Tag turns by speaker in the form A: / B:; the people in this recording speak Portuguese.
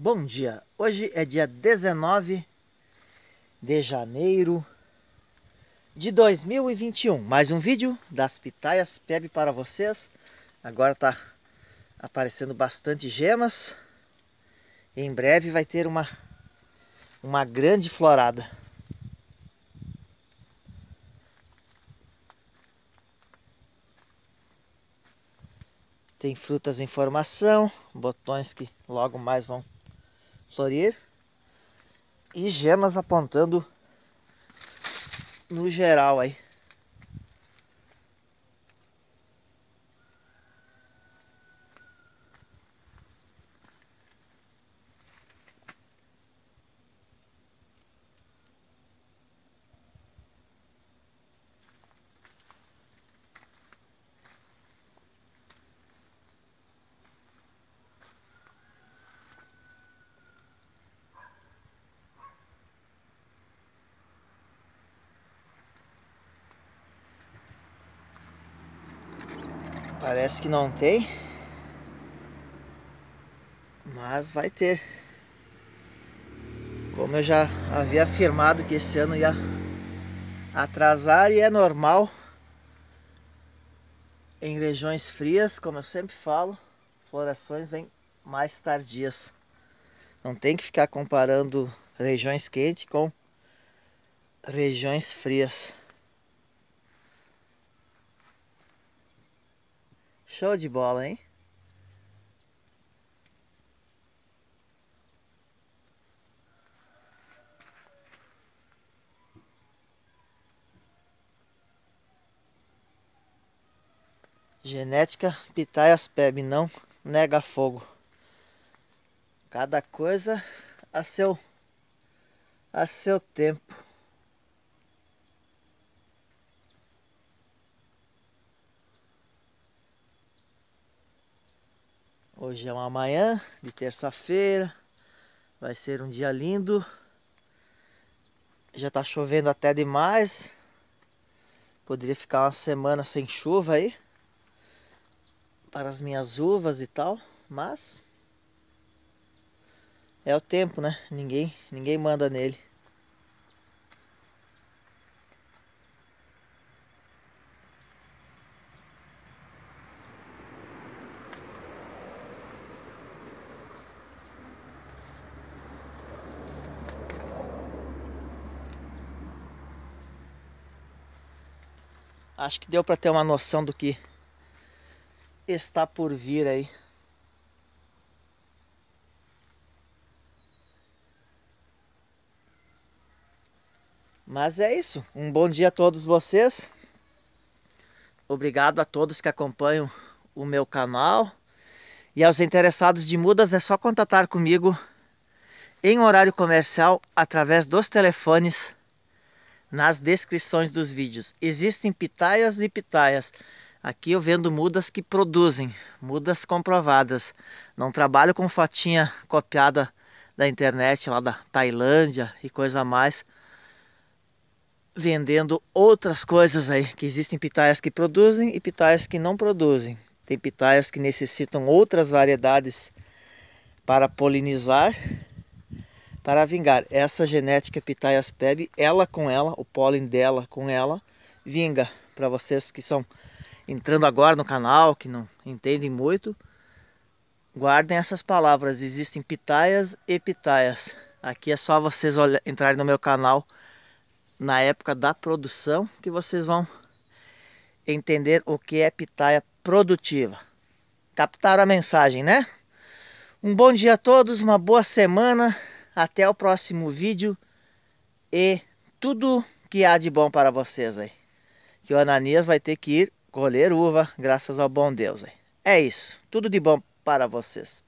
A: Bom dia, hoje é dia 19 de janeiro de 2021. Mais um vídeo das Pitaias Peb para vocês. Agora tá aparecendo bastante gemas. Em breve vai ter uma, uma grande florada. Tem frutas em formação, botões que logo mais vão Florier. E gemas apontando no geral aí. Parece que não tem. Mas vai ter. Como eu já havia afirmado que esse ano ia atrasar e é normal em regiões frias, como eu sempre falo, florações vêm mais tardias. Não tem que ficar comparando regiões quentes com regiões frias. Show de bola, hein? Genética Pitaias Peb, não nega fogo. Cada coisa a seu a seu tempo. Hoje é uma manhã de terça-feira. Vai ser um dia lindo. Já tá chovendo até demais. Poderia ficar uma semana sem chuva aí. Para as minhas uvas e tal. Mas é o tempo, né? Ninguém, ninguém manda nele. Acho que deu para ter uma noção do que está por vir aí. Mas é isso. Um bom dia a todos vocês. Obrigado a todos que acompanham o meu canal. E aos interessados de mudas é só contatar comigo em horário comercial através dos telefones nas descrições dos vídeos. Existem pitaias e pitaias. Aqui eu vendo mudas que produzem, mudas comprovadas. Não trabalho com fotinha copiada da internet lá da Tailândia e coisa mais. Vendendo outras coisas aí, que existem pitaias que produzem e pitaias que não produzem. Tem pitaias que necessitam outras variedades para polinizar para vingar. Essa genética pitaias pebe ela com ela, o pólen dela com ela, vinga. Para vocês que são entrando agora no canal, que não entendem muito, guardem essas palavras. Existem pitaias e pitaias. Aqui é só vocês entrarem no meu canal na época da produção que vocês vão entender o que é pitaia produtiva. Captaram a mensagem, né? Um bom dia a todos, uma boa semana. Até o próximo vídeo e tudo que há de bom para vocês aí. Que o Ananias vai ter que ir colher uva, graças ao bom Deus aí. É isso, tudo de bom para vocês.